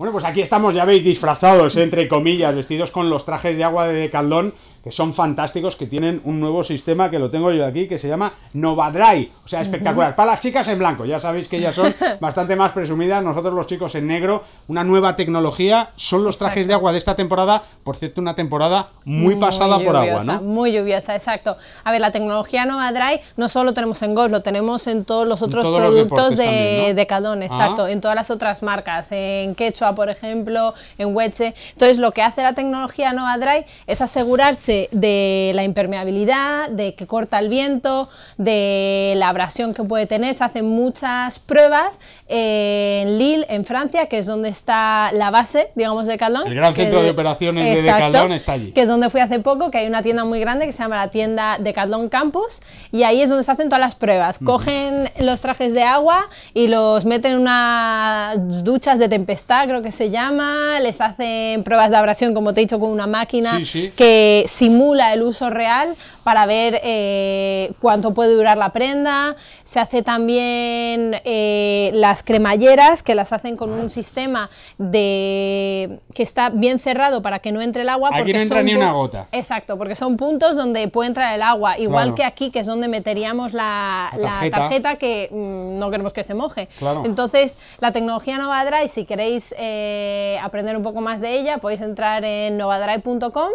Bueno, pues aquí estamos, ya veis, disfrazados, eh, entre comillas, vestidos con los trajes de agua de Caldón, que son fantásticos, que tienen un nuevo sistema que lo tengo yo aquí, que se llama Nova Dry, O sea, espectacular. Para las chicas en blanco, ya sabéis que ellas son bastante más presumidas, nosotros los chicos en negro, una nueva tecnología, son los trajes de agua de esta temporada, por cierto, una temporada muy, pasada por agua, ¿no? Muy lluviosa, exacto. A ver, la tecnología Nova Dry, no solo tenemos en Gold, lo tenemos en todos los otros productos de, Caldón, ah. exacto, en todas las otras marcas, en Quechua por ejemplo, en Wedge. Entonces, lo que hace la tecnología Nova Dry es asegurarse de la impermeabilidad, de que corta el viento, de la abrasión que puede tener. Se hacen muchas pruebas en Lille, en Francia, que es donde está la base, digamos, de Catlón. El gran centro de, operaciones de Decathlon está allí. Que es donde fui hace poco, que hay una tienda muy grande que se llama la tienda de Decathlon Campus, y ahí es donde se hacen todas las pruebas. Cogen los trajes de agua y los meten en unas duchas de tempestad, creo que se llama, les hacen pruebas de abrasión, como te he dicho, con una máquina que simula el uso real para ver eh, cuánto puede durar la prenda. Se hace también eh, las cremalleras, que las hacen con un sistema de que está bien cerrado para que no entre el agua. porque no entra ni una gota. Exacto, porque son puntos donde puede entrar el agua. Igual que aquí, que es donde meteríamos la, tarjeta. que mm, no queremos que se moje. Entonces, la tecnología Novadry, si queréis eh, aprender un poco más de ella, podéis entrar en novadry.com.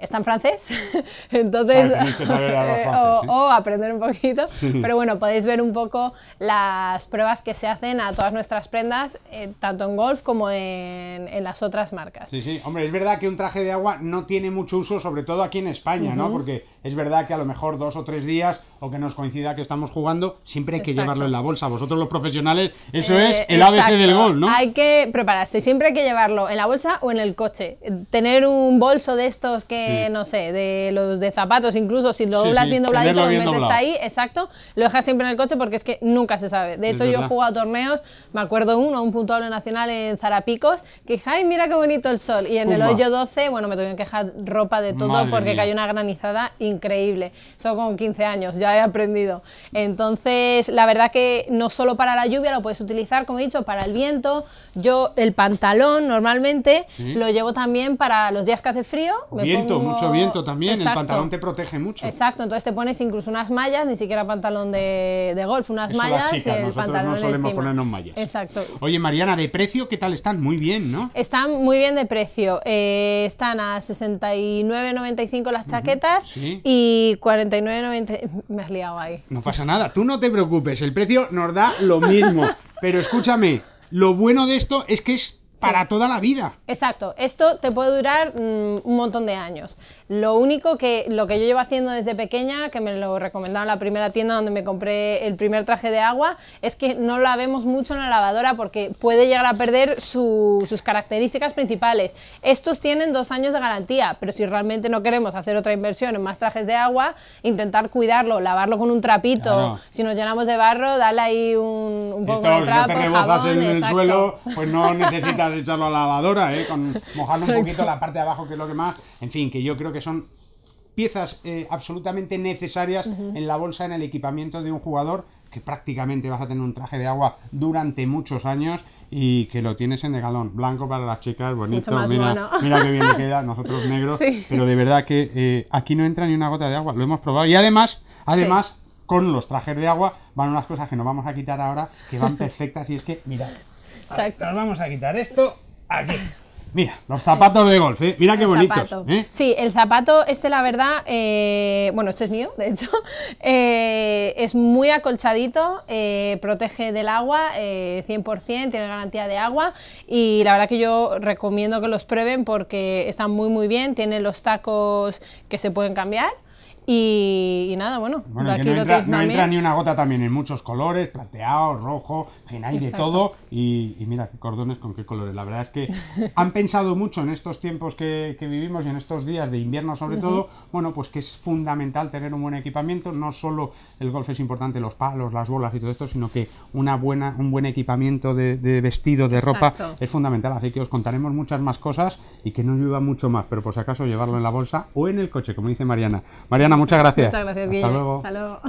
Está en francés. Entonces, Eh, o, aprender un poquito. Pero bueno, podéis ver un poco las pruebas que se hacen a todas nuestras prendas, eh, tanto en golf como en, las otras marcas. Sí, sí. Hombre, es verdad que un traje de agua no tiene mucho uso, sobre todo aquí en España, ¿no? Porque es verdad que a lo mejor dos o tres días o que nos coincida que estamos jugando, siempre hay que llevarlo en la bolsa. Vosotros los profesionales, eso es eh, el ABC del gol, ¿no? Hay que prepararse, siempre hay que llevarlo en la bolsa o en el coche. Tener un bolso de estos que, no sé, de los de zapatos incluso o si lo doblas bien dobladito, lo metes ahí, exacto, lo dejas siempre en el coche porque es que nunca se sabe. De hecho, yo he jugado torneos, me acuerdo uno, un puntual nacional en Zarapicos, que ay, mira qué bonito el sol. Y en el hoyo 12, bueno, me tuve que dejar ropa de todo porque cayó una granizada increíble. Son como 15 años, ya he aprendido. Entonces, la verdad que no solo para la lluvia, lo puedes utilizar, como he dicho, para el viento. Yo el pantalón normalmente lo llevo también para los días que hace frío. viento, mucho viento también. El pantalón te protege mucho. Exacto, entonces te pones incluso unas mallas, ni siquiera pantalón de, golf, unas mallas y No solemos ponernos mallas. Exacto. Oye, Mariana, de precio, ¿qué tal están? Muy bien, ¿no? Están muy bien de precio. Eh, están a 69.95 las chaquetas y 49.90. Me has liado ahí. No pasa nada, tú no te preocupes, el precio nos da lo mismo. Pero escúchame, lo bueno de esto es que es para toda la vida. Exacto, esto te puede durar mm, un montón de años. Lo único que lo que yo llevo haciendo desde pequeña, que me lo recomendaron la primera tienda donde me compré el primer traje de agua, es que no la vemos mucho en la lavadora porque puede llegar a perder sus características principales. Estos tienen dos años de garantía, pero si realmente no queremos hacer otra inversión en más trajes de agua, intentar cuidarlo, lavarlo con un trapito, si nos llenamos de barro, dale ahí un, poco de trapo, no te en el suelo, pues no necesitas echarlo a la lavadora, eh, con mojarlo un poquito la parte de abajo, que es lo que más. En fin, que yo creo que son piezas eh, absolutamente necesarias en la bolsa, en el equipamiento de un jugador que prácticamente vas a tener un traje de agua durante muchos años y que lo tienes en de galón. Blanco para las chicas, bonito, mira, qué bien queda, nosotros negros, pero de verdad que eh, aquí no entra ni una gota de agua, lo hemos probado. Y además, además, con los trajes de agua van unas cosas que nos vamos a quitar ahora que van perfectas y es que mirad Exacto. Nos vamos a quitar esto aquí. Mira, los zapatos de golf, ¿eh? mira qué el bonitos. ¿eh? Sí, el zapato, este la verdad, eh, bueno, este es mío, de hecho, eh, es muy acolchadito, protege del agua, 100%, tiene garantía de agua y la verdad que yo recomiendo que los prueben porque están muy muy bien, tienen los tacos que se pueden cambiar. Y, nada, bueno, no entra, ni una gota también en muchos colores, plateado, rojo, en fin, de todo. Y, mira, qué cordones con qué colores. La verdad es que han pensado mucho en estos tiempos que, vivimos y en estos días de invierno sobre todo, bueno, pues que es fundamental tener un buen equipamiento. No solo el golf es importante, los palos, las bolas y todo esto, sino que una buena, un buen equipamiento de, vestido, de ropa, es fundamental. Así que os contaremos muchas más cosas y que no llueva mucho más, pero por si acaso llevarlo en la bolsa o en el coche, como dice Mariana. Mariana, muchas gracias. Muchas gracias, Hasta Luego. Hasta luego.